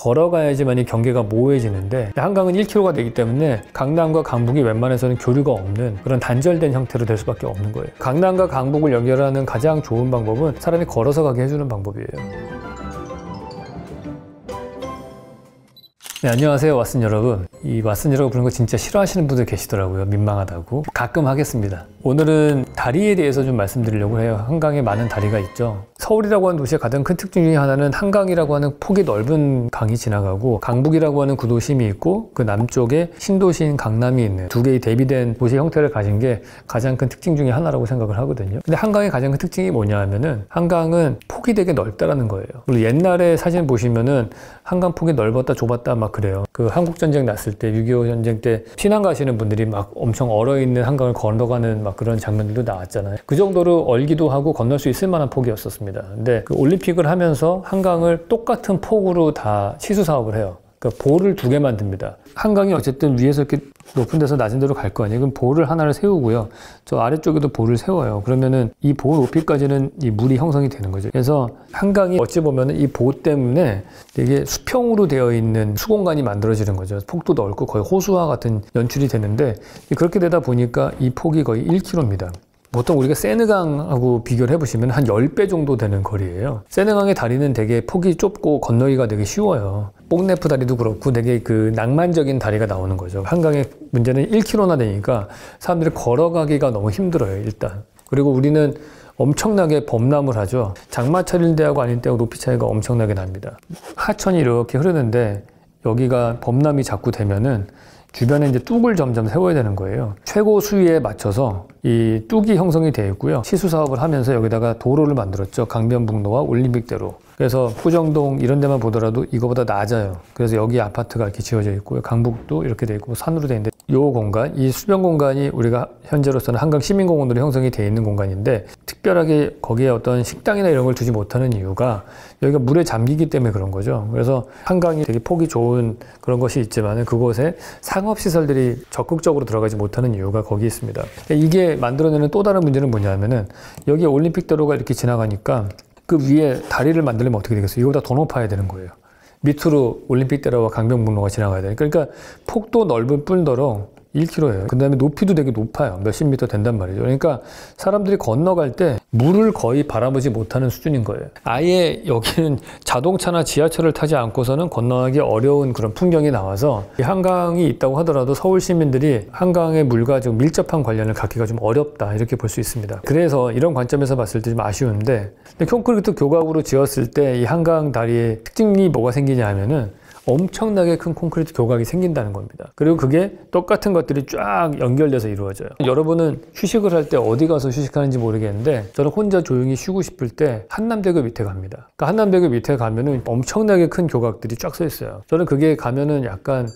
걸어가야지만 이 경계가 모호해지는데 한강은 1km가 되기 때문에 강남과 강북이 웬만해서는 교류가 없는 그런 단절된 형태로 될 수밖에 없는 거예요. 강남과 강북을 연결하는 가장 좋은 방법은 사람이 걸어서 가게 해주는 방법이에요. 네, 안녕하세요. 왓슨 여러분. 이 왓슨 이라고 부르는 거 진짜 싫어하시는 분들 계시더라고요. 민망하다고. 가끔 하겠습니다. 오늘은 다리에 대해서 좀 말씀드리려고 해요. 한강에 많은 다리가 있죠. 서울이라고 하는 도시의 가장 큰 특징 중에 하나는 한강이라고 하는 폭이 넓은 강이 지나가고 강북이라고 하는 구도심이 있고 그 남쪽에 신도시인 강남이 있는 두 개의 대비된 도시 형태를 가진 게 가장 큰 특징 중에 하나라고 생각을 하거든요. 근데 한강의 가장 큰 특징이 뭐냐 하면은 한강은 폭이 되게 넓다라는 거예요. 그리고 옛날에 사진 보시면은 한강 폭이 넓었다 좁았다 막 그래요. 그 한국 전쟁 났을 때6.25 전쟁 때 피난 가시는 분들이 막 엄청 얼어 있는 한강을 건너가는 막막 그런 장면들도 나왔잖아요. 그 정도로 얼기도 하고 건널 수 있을 만한 폭이었었습니다. 근데 그 올림픽을 하면서 한강을 똑같은 폭으로 다 시수 사업을 해요. 그러니까 볼을 두 개만 듭니다. 한강이 어쨌든 위에서 이렇게 높은 데서 낮은 데로 갈 거 아니에요. 그럼 볼을 하나를 세우고요. 저 아래쪽에도 볼을 세워요. 그러면은 이 볼 높이까지는 이 물이 형성이 되는 거죠. 그래서 한강이 어찌 보면은 이볼 때문에 되게 수평으로 되어 있는 수공간이 만들어지는 거죠. 폭도 넓고 거의 호수와 같은 연출이 되는데 그렇게 되다 보니까 이 폭이 거의 1km입니다. 보통 우리가 세느강하고 비교를 해보시면 한 10배 정도 되는 거리예요. 세느강의 다리는 되게 폭이 좁고 건너기가 되게 쉬워요. 뽕네프 다리도 그렇고 되게 그 낭만적인 다리가 나오는 거죠. 한강의 문제는 1km나 되니까 사람들이 걸어가기가 너무 힘들어요, 일단. 그리고 우리는 엄청나게 범람을 하죠. 장마철인 때하고 아닌 때하고 높이 차이가 엄청나게 납니다. 하천이 이렇게 흐르는데 여기가 범람이 자꾸 되면은 주변에 이제 뚝을 점점 세워야 되는 거예요. 최고 수위에 맞춰서 이 뚝이 형성이 되어 있고요. 시수 사업을 하면서 여기다가 도로를 만들었죠. 강변북로와 올림픽대로. 그래서 후정동 이런 데만 보더라도 이거보다 낮아요. 그래서 여기 아파트가 이렇게 지어져 있고요. 강북도 이렇게 되어 있고 산으로 되어 있는데 요 공간, 이 수변 공간이 우리가 현재로서는 한강 시민공원으로 형성이 되어 있는 공간인데 특별하게 거기에 어떤 식당이나 이런 걸 두지 못하는 이유가 여기가 물에 잠기기 때문에 그런 거죠. 그래서 한강이 되게 폭이 좋은 그런 것이 있지만 그곳에 상업시설들이 적극적으로 들어가지 못하는 이유가 거기 있습니다. 이게 만들어내는 또 다른 문제는 뭐냐면은 여기 올림픽대로가 이렇게 지나가니까 그 위에 다리를 만들려면 어떻게 되겠어요? 이거보다 더 높아야 되는 거예요. 밑으로 올림픽대로와 강변북로가 지나가야 돼요. 그러니까 폭도 넓은 뿐더러 1km예요. 그 다음에 높이도 되게 높아요. 몇십 미터 된단 말이죠. 그러니까 사람들이 건너갈 때 물을 거의 바라보지 못하는 수준인 거예요. 아예 여기는 자동차나 지하철을 타지 않고서는 건너기 가 어려운 그런 풍경이 나와서 한강이 있다고 하더라도 서울 시민들이 한강의 물과 좀 밀접한 관련을 갖기가 좀 어렵다 이렇게 볼 수 있습니다. 그래서 이런 관점에서 봤을 때 좀 아쉬운데 콘크리트 교각으로 지었을 때 이 한강 다리에 특징이 뭐가 생기냐 하면은 엄청나게 큰 콘크리트 교각이 생긴다는 겁니다. 그리고 그게 똑같은 것들이 쫙 연결돼서 이루어져요. 여러분은 휴식을 할 때 어디 가서 휴식하는지 모르겠는데 저는 혼자 조용히 쉬고 싶을 때 한남대교 밑에 갑니다. 그러니까 한남대교 밑에 가면은 엄청나게 큰 교각들이 쫙 서 있어요. 저는 그게 가면은 약간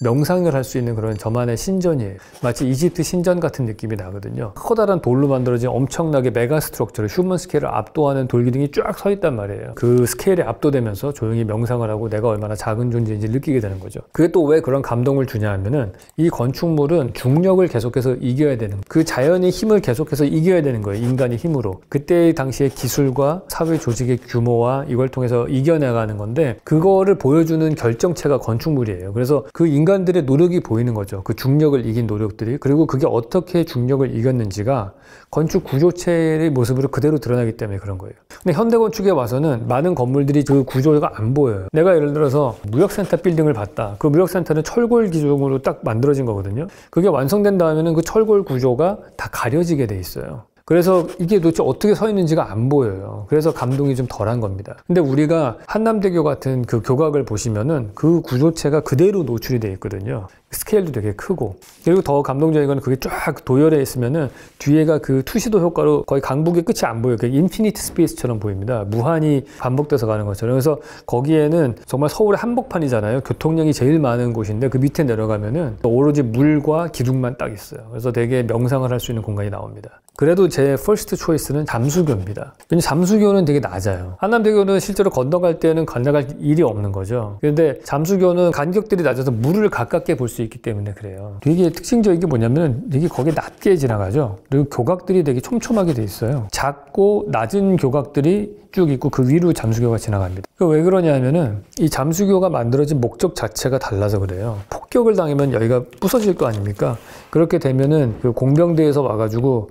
명상을 할 수 있는 그런 저만의 신전이에요. 마치 이집트 신전 같은 느낌이 나거든요. 커다란 돌로 만들어진 엄청나게 메가 스트럭처를 휴먼 스케일을 압도하는 돌기둥이 쫙 서 있단 말이에요. 그 스케일에 압도되면서 조용히 명상을 하고 내가 얼마나 작은 존재인지 느끼게 되는 거죠. 그게 또 왜 그런 감동을 주냐 하면은 이 건축물은 중력을 계속해서 이겨야 되는 그 자연의 힘을 계속해서 이겨야 되는 거예요. 인간의 힘으로. 그때 당시의 기술과 사회 조직의 규모와 이걸 통해서 이겨내가는 건데 그거를 보여주는 결정체가 건축물이에요. 그래서 그 인간 인간들의 노력이 보이는 거죠. 그 중력을 이긴 노력들이. 그리고 그게 어떻게 중력을 이겼는지가 건축 구조체의 모습으로 그대로 드러나기 때문에 그런 거예요. 근데 현대 건축에 와서는 많은 건물들이 그 구조가 안 보여요. 내가 예를 들어서 무역센터 빌딩을 봤다. 그 무역센터는 철골 기종으로 딱 만들어진 거거든요. 그게 완성된 다음에는 그 철골 구조가 다 가려지게 돼 있어요. 그래서 이게 도대체 어떻게 서 있는지가 안 보여요. 그래서 감동이 좀 덜한 겁니다. 근데 우리가 한남대교 같은 그 교각을 보시면은 그 구조체가 그대로 노출이 돼 있거든요. 스케일도 되게 크고 그리고 더 감동적인 건 그게 쫙 도열해 있으면은 뒤에가 그 투시도 효과로 거의 강북의 끝이 안 보여요. 그 인피니트 스페이스처럼 보입니다. 무한히 반복돼서 가는 것처럼. 그래서 거기에는 정말 서울의 한복판이잖아요. 교통량이 제일 많은 곳인데 그 밑에 내려가면은 오로지 물과 기둥만 딱 있어요. 그래서 되게 명상을 할 수 있는 공간이 나옵니다. 그래도 제 퍼스트 초이스는 잠수교입니다. 왜냐 잠수교는 되게 낮아요. 한남대교는 실제로 건너갈 때는 건너갈 일이 없는 거죠. 근데 잠수교는 간격들이 낮아서 물을 가깝게 볼수 수 있기 때문에 그래요. 되게 특징적인 게 뭐냐면 되게 거기에 낮게 지나가죠. 그리고 교각들이 되게 촘촘하게 돼 있어요. 작고 낮은 교각들이 쭉 있고 그 위로 잠수교가 지나갑니다. 그러니까 왜 그러냐면은 이 잠수교가 만들어진 목적 자체가 달라서 그래요. 폭격을 당하면 여기가 부서질 거 아닙니까? 그렇게 되면은 그 공병대에서 와가지고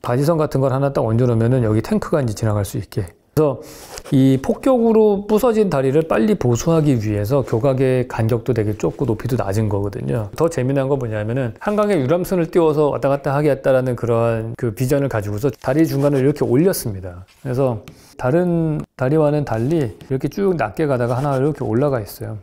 바지선 같은 걸 하나 딱 얹어놓으면은 여기 탱크가 이제 지나갈 수 있게 그래서 이 폭격으로 부서진 다리를 빨리 보수하기 위해서 교각의 간격도 되게 좁고 높이도 낮은 거거든요. 더 재미난 건 뭐냐면은 한강에 유람선을 띄워서 왔다 갔다 하겠다라는 그러한 그 비전을 가지고서 다리 중간을 이렇게 올렸습니다. 그래서 다른 다리와는 달리 이렇게 쭉 낮게 가다가 하나 이렇게 올라가 있어요.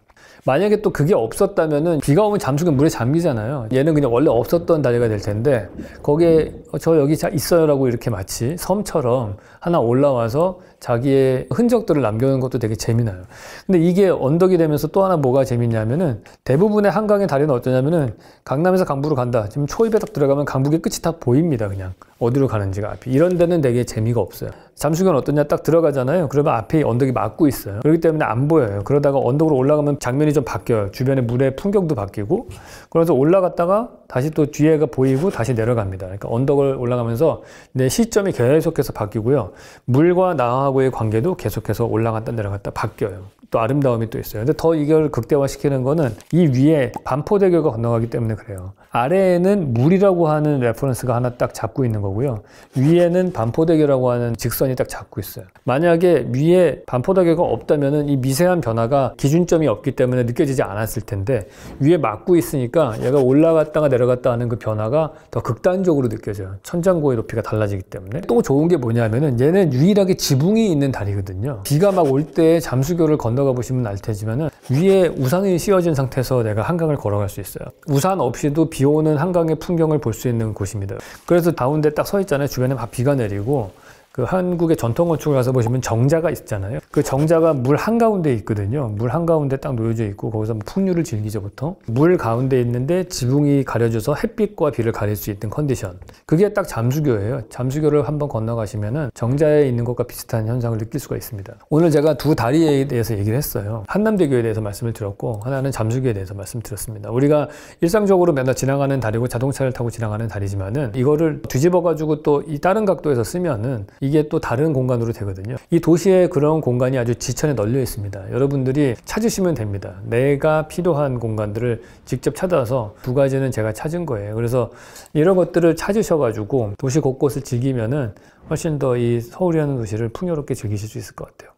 만약에 또 그게 없었다면은 비가 오면 잠수근 물에 잠기잖아요. 얘는 그냥 원래 없었던 다리가 될 텐데 거기에 어, 저 여기 있어요라고 이렇게 마치 섬처럼 하나 올라와서 자기의 흔적들을 남겨놓은 것도 되게 재미나요. 근데 이게 언덕이 되면서 또 하나 뭐가 재밌냐면은 대부분의 한강의 다리는 어떠냐면은 강남에서 강북으로 간다. 지금 초입에 딱 들어가면 강북의 끝이 다 보입니다. 그냥 어디로 가는지가 앞이. 이런 데는 되게 재미가 없어요. 잠수교는 어떠냐 딱 들어가잖아요. 그러면 앞에 언덕이 막고 있어요. 그렇기 때문에 안 보여요. 그러다가 언덕으로 올라가면 장면이 좀 바뀌어요. 주변의 물의 풍경도 바뀌고. 그래서 올라갔다가 다시 또 뒤에가 보이고 다시 내려갑니다. 그러니까 언덕을 올라가면서 내 시점이 계속해서 바뀌고요. 물과 나하고의 관계도 계속해서 올라갔다 내려갔다 바뀌어요. 또 아름다움이 또 있어요. 근데 더 이걸 극대화시키는 거는 이 위에 반포대교가 건너가기 때문에 그래요. 아래에는 물이라고 하는 레퍼런스가 하나 딱 잡고 있는 거고요. 위에는 반포대교라고 하는 직선이 딱 잡고 있어요. 만약에 위에 반포대교가 없다면 이 미세한 변화가 기준점이 없기 때문에 느껴지지 않았을 텐데 위에 막고 있으니까 얘가 올라갔다가 내려갔다 하는 그 변화가 더 극단적으로 느껴져요. 천장고의 높이가 달라지기 때문에 또 좋은 게 뭐냐면은 얘는 유일하게 지붕이 있는 다리거든요. 비가 막 올 때 잠수교를 건너 올라가 보시면 알 테지만은 위에 우산이 씌워진 상태에서 내가 한강을 걸어갈 수 있어요. 우산 없이도 비 오는 한강의 풍경을 볼 수 있는 곳입니다. 그래서 가운데 딱 서 있잖아요. 주변에 막 비가 내리고 그 한국의 전통 건축을 가서 보시면 정자가 있잖아요. 그 정자가 물 한가운데 있거든요. 물 한가운데 딱 놓여져 있고 거기서 뭐 풍류를 즐기죠 보통. 물 가운데 있는데 지붕이 가려져서 햇빛과 비를 가릴 수 있는 컨디션. 그게 딱 잠수교예요. 잠수교를 한번 건너가시면은 정자에 있는 것과 비슷한 현상을 느낄 수가 있습니다. 오늘 제가 두 다리에 대해서 얘기를 했어요. 한남대교에 대해서 말씀을 드렸고 하나는 잠수교에 대해서 말씀드렸습니다. 우리가 일상적으로 맨날 지나가는 다리고 자동차를 타고 지나가는 다리지만은 이거를 뒤집어 가지고 또 이 다른 각도에서 쓰면은 이게 또 다른 공간으로 되거든요. 이 도시에 그런 공간이 아주 지천에 널려 있습니다. 여러분들이 찾으시면 됩니다. 내가 필요한 공간들을 직접 찾아서 두 가지는 제가 찾은 거예요. 그래서 이런 것들을 찾으셔가지고 도시 곳곳을 즐기면은 훨씬 더 이 서울이라는 도시를 풍요롭게 즐기실 수 있을 것 같아요.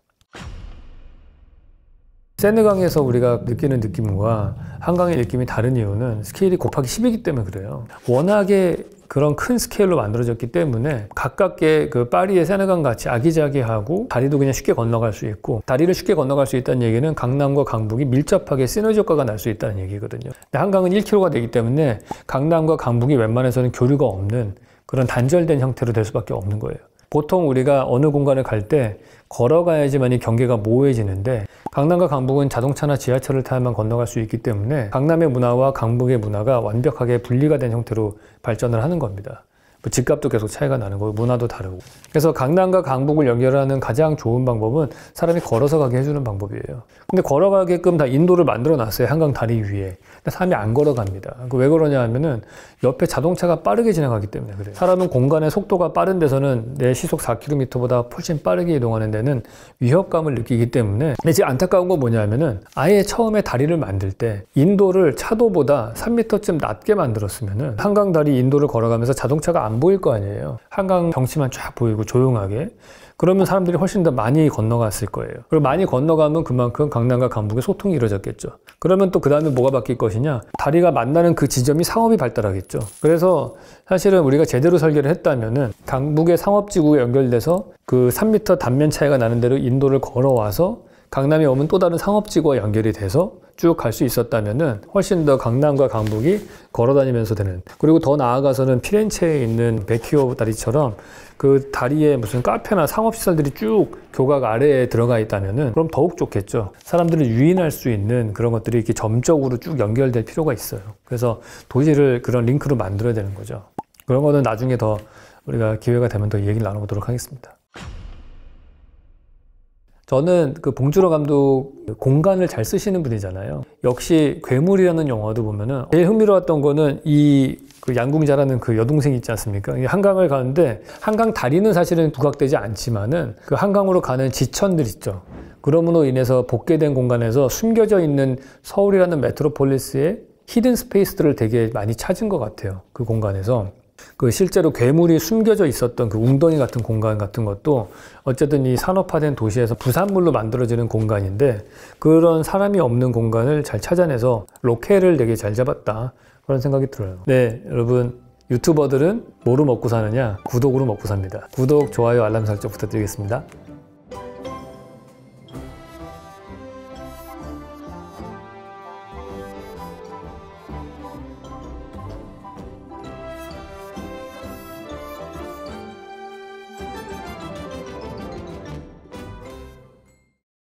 세느강에서 우리가 느끼는 느낌과 한강의 느낌이 다른 이유는 스케일이 곱하기 10이기 때문에 그래요. 워낙에 그런 큰 스케일로 만들어졌기 때문에 가깝게 그 파리의 세네강 같이 아기자기하고 다리도 그냥 쉽게 건너갈 수 있고 다리를 쉽게 건너갈 수 있다는 얘기는 강남과 강북이 밀접하게 시너지 효과가 날 수 있다는 얘기거든요. 한강은 1km가 되기 때문에 강남과 강북이 웬만해서는 교류가 없는 그런 단절된 형태로 될 수밖에 없는 거예요. 보통 우리가 어느 공간을 갈 때 걸어가야지만 이 경계가 모호해지는데 강남과 강북은 자동차나 지하철을 타야만 건너갈 수 있기 때문에 강남의 문화와 강북의 문화가 완벽하게 분리가 된 형태로 발전을 하는 겁니다. 뭐 집값도 계속 차이가 나는 거고 문화도 다르고 그래서 강남과 강북을 연결하는 가장 좋은 방법은 사람이 걸어서 가게 해주는 방법이에요 근데 걸어가게끔 다 인도를 만들어 놨어요 한강 다리 위에 근데 사람이 안 걸어갑니다 그 왜 그러냐 하면은 옆에 자동차가 빠르게 지나가기 때문에 그래요 사람은 공간의 속도가 빠른 데서는 내 시속 4km보다 훨씬 빠르게 이동하는 데는 위협감을 느끼기 때문에 근데 지금 안타까운 건 뭐냐 하면은 아예 처음에 다리를 만들 때 인도를 차도보다 3m쯤 낮게 만들었으면은 한강 다리 인도를 걸어가면서 자동차가 안안 보일 거 아니에요. 한강 경치만 쫙 보이고 조용하게. 그러면 사람들이 훨씬 더 많이 건너갔을 거예요. 그리고 많이 건너가면 그만큼 강남과 강북의 소통이 이루어졌겠죠. 그러면 또 그 다음에 뭐가 바뀔 것이냐? 다리가 만나는 그 지점이 상업이 발달하겠죠. 그래서 사실은 우리가 제대로 설계를 했다면은 강북의 상업지구에 연결돼서 그 3m 단면 차이가 나는 대로 인도를 걸어와서 강남이 오면 또 다른 상업지구와 연결이 돼서 쭉 갈 수 있었다면은 훨씬 더 강남과 강북이 걸어다니면서 되는 그리고 더 나아가서는 피렌체에 있는 베키오 다리처럼 그 다리에 무슨 카페나 상업시설들이 쭉 교각 아래에 들어가 있다면은 그럼 더욱 좋겠죠 사람들을 유인할 수 있는 그런 것들이 이렇게 점적으로 쭉 연결될 필요가 있어요 그래서 도시를 그런 링크로 만들어야 되는 거죠 그런 거는 나중에 더 우리가 기회가 되면 더 얘기를 나눠보도록 하겠습니다. 저는 그 봉준호 감독 공간을 잘 쓰시는 분이잖아요. 역시 괴물이라는 영화도 보면은 제일 흥미로웠던 거는 이 그 양궁자라는 그, 그 여동생 있지 않습니까? 한강을 가는데 한강 다리는 사실은 부각되지 않지만은 그 한강으로 가는 지천들 있죠. 그러므로 인해서 복개된 공간에서 숨겨져 있는 서울이라는 메트로폴리스의 히든 스페이스들을 되게 많이 찾은 것 같아요. 그 공간에서. 그 실제로 괴물이 숨겨져 있었던 그 웅덩이 같은 공간 같은 것도 어쨌든 이 산업화된 도시에서 부산물로 만들어지는 공간인데 그런 사람이 없는 공간을 잘 찾아내서 로켓을 되게 잘 잡았다 그런 생각이 들어요. 네, 여러분 유튜버들은 뭐로 먹고 사느냐? 구독으로 먹고 삽니다. 구독, 좋아요, 알람 설정 부탁드리겠습니다.